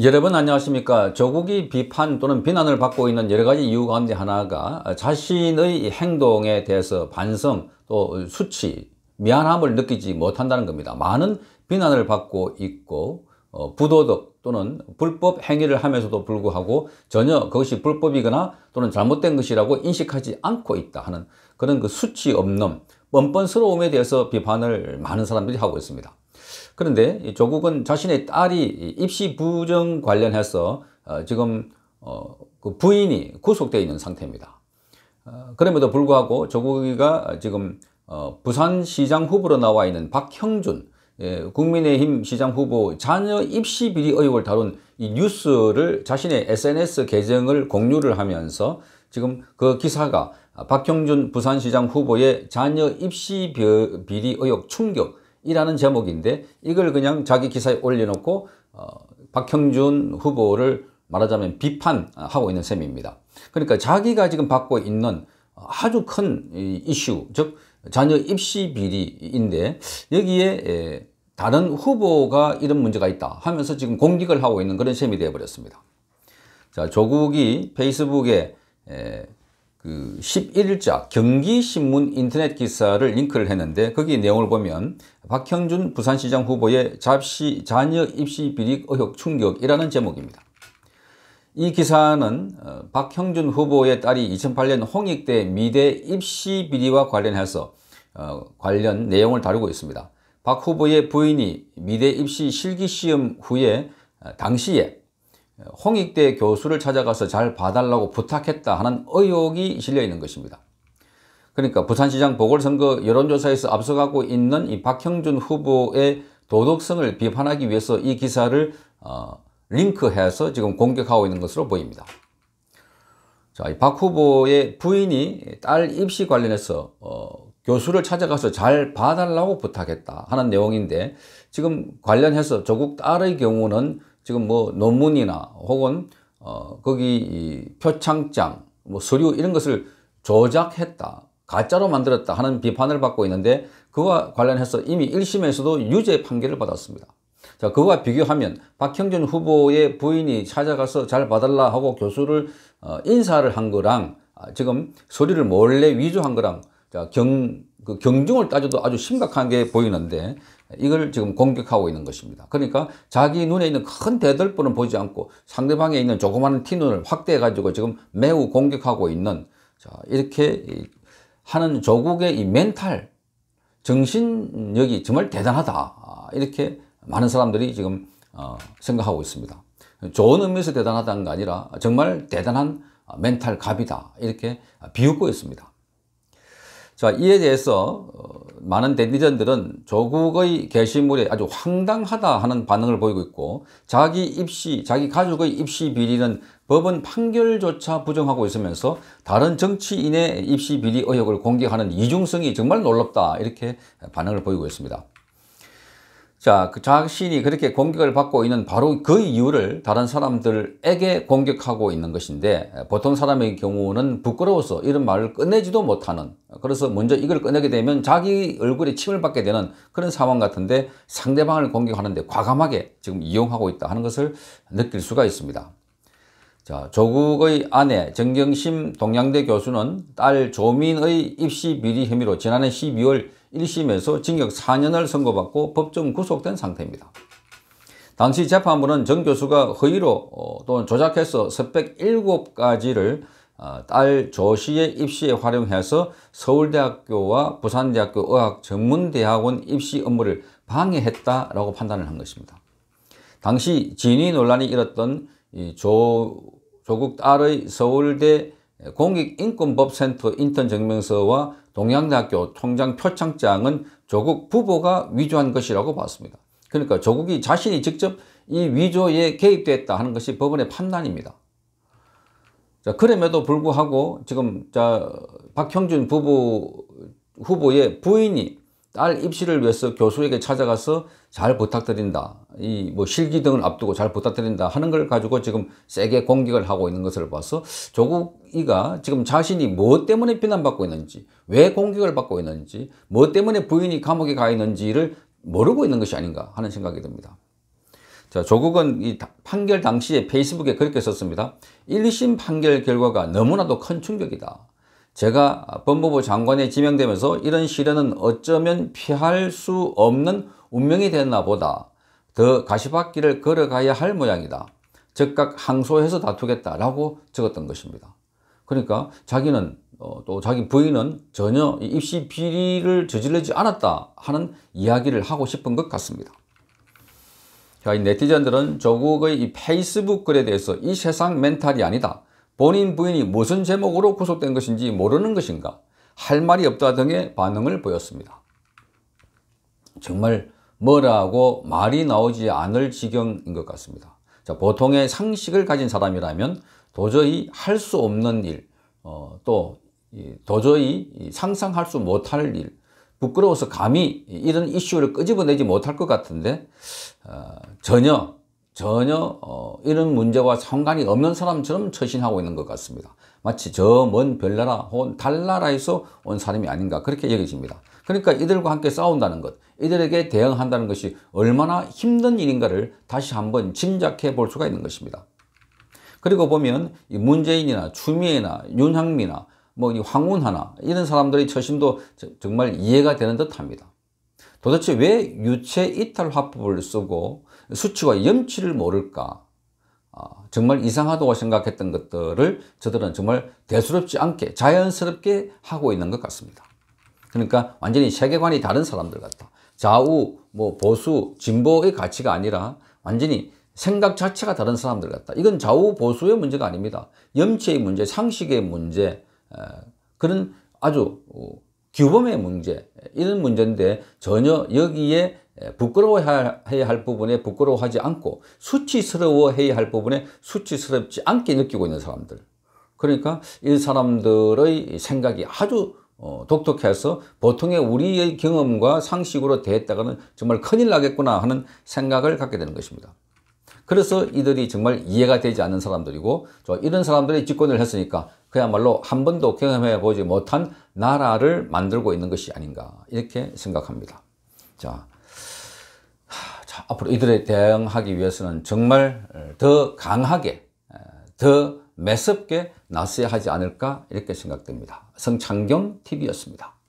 여러분 안녕하십니까 조국이 비판 또는 비난을 받고 있는 여러 가지 이유 가운데 하나가 자신의 행동에 대해서 반성 또 수치 미안함을 느끼지 못한다는 겁니다 많은 비난을 받고 있고 어, 부도덕 또는 불법 행위를 하면서도 불구하고 전혀 그것이 불법이거나 또는 잘못된 것이라고 인식하지 않고 있다 하는 그런 그 수치 없는 뻔뻔스러움에 대해서 비판을 많은 사람들이 하고 있습니다 그런데 조국은 자신의 딸이 입시 부정 관련해서 어, 지금 어, 그 부인이 구속되어 있는 상태입니다. 어, 그럼에도 불구하고 조국이가 지금 부산시장 후보로 나와 있는 박형준 예, 국민의힘 시장 후보 자녀 입시 비리 의혹을 다룬 이 뉴스를 자신의 SNS 계정을 공유를 하면서 지금 그 기사가 박형준 부산시장 후보의 자녀 입시 비리 의혹 충격 이라는 제목인데 이걸 그냥 자기 기사에 올려놓고 어, 박형준 후보를 말하자면 비판하고 있는 셈입니다. 그러니까 자기가 지금 받고 있는 아주 큰 이슈, 즉 자녀 입시 비리인데 여기에 다른 후보가 이런 문제가 있다 하면서 지금 공격을 하고 있는 그런 셈이 되어버렸습니다. 자, 조국이 페이스북에 그 11일자 경기신문 인터넷 기사를 링크를 했는데 거기 내용을 보면 박형준 부산시장 후보의 잡시 자녀 입시 비리 의혹 충격이라는 제목입니다. 이 기사는 어, 박형준 후보의 딸이 2008년 홍익대 미대 입시 비리와 관련해서 어, 관련 내용을 다루고 있습니다. 박 후보의 부인이 미대 입시 실기시험 후에 어, 당시에 홍익대 교수를 찾아가서 잘 봐달라고 부탁했다 하는 의혹이 실려 있는 것입니다. 그러니까 부산시장 보궐선거 여론조사에서 앞서가고 있는 이 박형준 후보의 도덕성을 비판하기 위해서 이 기사를 어, 링크해서 지금 공격하고 있는 것으로 보입니다. 자, 박 후보의 부인이 딸 입시 관련해서 어, 교수를 찾아가서 잘 봐달라고 부탁했다 하는 내용인데 지금 관련해서 조국 딸의 경우는 지금 뭐 논문이나 혹은 어, 거기 이 표창장, 뭐 서류 이런 것을 조작했다. 가짜로 만들었다 하는 비판을 받고 있는데 그와 관련해서 이미 1심에서도 유죄 판결을 받았습니다. 자, 그와 비교하면 박형준 후보의 부인이 찾아가서 잘 봐달라 하고 교수를 어, 인사를 한 거랑 아, 지금 서류를 몰래 위조한 거랑 자, 경, 그 경중을 따져도 아주 심각한 게 보이는데 이걸 지금 공격하고 있는 것입니다. 그러니까 자기 눈에 있는 큰 대들보는 보지 않고 상대방에 있는 조그마한 티눈을 확대해가지고 지금 매우 공격하고 있는 자, 이렇게 하는 조국의 이 멘탈, 정신력이 정말 대단하다. 이렇게 많은 사람들이 지금 어, 생각하고 있습니다. 좋은 의미에서 대단하다는 게 아니라 정말 대단한 멘탈 갑이다. 이렇게 비웃고 있습니다. 자, 이에 대해서 어, 많은 데티전들은 조국의 게시물에 아주 황당하다 하는 반응을 보이고 있고 자기 입시, 자기 가족의 입시 비리는 법은 판결조차 부정하고 있으면서 다른 정치인의 입시 비리 의혹을 공개하는 이중성이 정말 놀랍다 이렇게 반응을 보이고 있습니다. 자, 그 자신이 그렇게 공격을 받고 있는 바로 그 이유를 다른 사람들에게 공격하고 있는 것인데 보통 사람의 경우는 부끄러워서 이런 말을 꺼내지도 못하는 그래서 먼저 이걸 꺼내게 되면 자기 얼굴에 침을 받게 되는 그런 상황 같은데 상대방을 공격하는데 과감하게 지금 이용하고 있다 하는 것을 느낄 수가 있습니다. 자, 조국의 아내 정경심 동양대 교수는 딸 조민의 입시 비리 혐의로 지난해 12월 1심에서 징역 4년을 선고받고 법정 구속된 상태입니다. 당시 재판부는 정 교수가 허위로 어, 또는 조작해서 스펙 7가지를 어, 딸 조씨의 입시에 활용해서 서울대학교와 부산대학교 의학전문대학원 입시 업무를 방해했다라고 판단을 한 것입니다. 당시 진위 논란이 일었던 조, 조국 딸의 서울대 공익인권법센터 인턴 증명서와 동양대학교 총장 표창장은 조국 부부가 위조한 것이라고 봤습니다. 그러니까 조국이 자신이 직접 이 위조에 개입됐다 하는 것이 법원의 판단입니다. 자, 그럼에도 불구하고 지금 자, 박형준 부부 후보의 부인이 딸 입시를 위해서 교수에게 찾아가서 잘 부탁드린다. 이 뭐 실기 등을 앞두고 잘 부탁드린다 하는 걸 가지고 지금 세게 공격을 하고 있는 것을 봐서 조국이가 지금 자신이 뭐 때문에 비난받고 있는지, 왜 공격을 받고 있는지, 뭐 때문에 부인이 감옥에 가 있는지를 모르고 있는 것이 아닌가 하는 생각이 듭니다. 자, 조국은 이 판결 당시에 페이스북에 그렇게 썼습니다. 1심 판결 결과가 너무나도 큰 충격이다. 제가 법무부 장관에 지명되면서 이런 시련은 어쩌면 피할 수 없는 운명이 됐나 보다. 더 가시밭길을 걸어가야 할 모양이다. 즉각 항소해서 다투겠다라고 적었던 것입니다. 그러니까 자기는 어, 또 자기 부인은 전혀 입시 비리를 저질러지 않았다 하는 이야기를 하고 싶은 것 같습니다. 자, 이 네티즌들은 조국의 이 페이스북 글에 대해서 이 세상 멘탈이 아니다. 본인 부인이 무슨 제목으로 구속된 것인지 모르는 것인가 할 말이 없다 등의 반응을 보였습니다. 정말 뭐라고 말이 나오지 않을 지경인 것 같습니다. 자, 보통의 상식을 가진 사람이라면 도저히 할 수 없는 일, 어, 또 도저히 상상할 수 못할 일, 부끄러워서 감히 이런 이슈를 끄집어내지 못할 것 같은데 어, 전혀 전혀 어, 이런 문제와 상관이 없는 사람처럼 처신하고 있는 것 같습니다. 마치 저 먼 별나라 혹은 달나라에서 온 사람이 아닌가 그렇게 여겨집니다. 그러니까 이들과 함께 싸운다는 것, 이들에게 대응한다는 것이 얼마나 힘든 일인가를 다시 한번 짐작해 볼 수가 있는 것입니다. 그리고 보면 이 문재인이나 추미애나 윤향미나 뭐 황운하나 이런 사람들의 처신도 정말 이해가 되는 듯합니다. 도대체 왜 유체 이탈 화법을 쓰고 수치와 염치를 모를까? 아, 정말 이상하다고 생각했던 것들을 저들은 정말 대수롭지 않게 자연스럽게 하고 있는 것 같습니다. 그러니까 완전히 세계관이 다른 사람들 같다. 좌우, 뭐 보수, 진보의 가치가 아니라 완전히 생각 자체가 다른 사람들 같다. 이건 좌우 보수의 문제가 아닙니다. 염치의 문제, 상식의 문제 그런 아주 어, 규범의 문제 이런 문제인데 전혀 여기에 부끄러워해야 할 부분에 부끄러워하지 않고 수치스러워해야 할 부분에 수치스럽지 않게 느끼고 있는 사람들 그러니까 이 사람들의 생각이 아주 어, 독특해서 보통의 우리의 경험과 상식으로 대했다가는 정말 큰일 나겠구나 하는 생각을 갖게 되는 것입니다. 그래서 이들이 정말 이해가 되지 않는 사람들이고 이런 사람들이 집권을 했으니까 그야말로 한 번도 경험해 보지 못한 나라를 만들고 있는 것이 아닌가 이렇게 생각합니다. 자, 자 앞으로 이들에 대응하기 위해서는 정말 더 강하게 더 매섭게 나서야 하지 않을까 이렇게 생각됩니다. 성창경 TV였습니다.